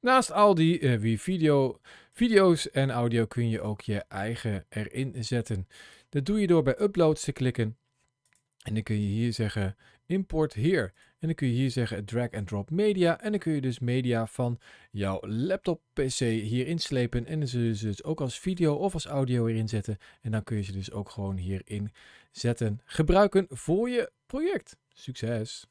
Naast al die eh, video, video's en audio kun je ook je eigen erin zetten. Dat doe je door bij uploads te klikken. En dan kun je hier zeggen import hier. En dan kun je hier zeggen drag and drop media. En dan kun je dus media van jouw laptop PC hier inslepen. En dan zul ze dus ook als video of als audio erin zetten. En dan kun je ze dus ook gewoon hierin zetten. Gebruiken voor je project. Succes!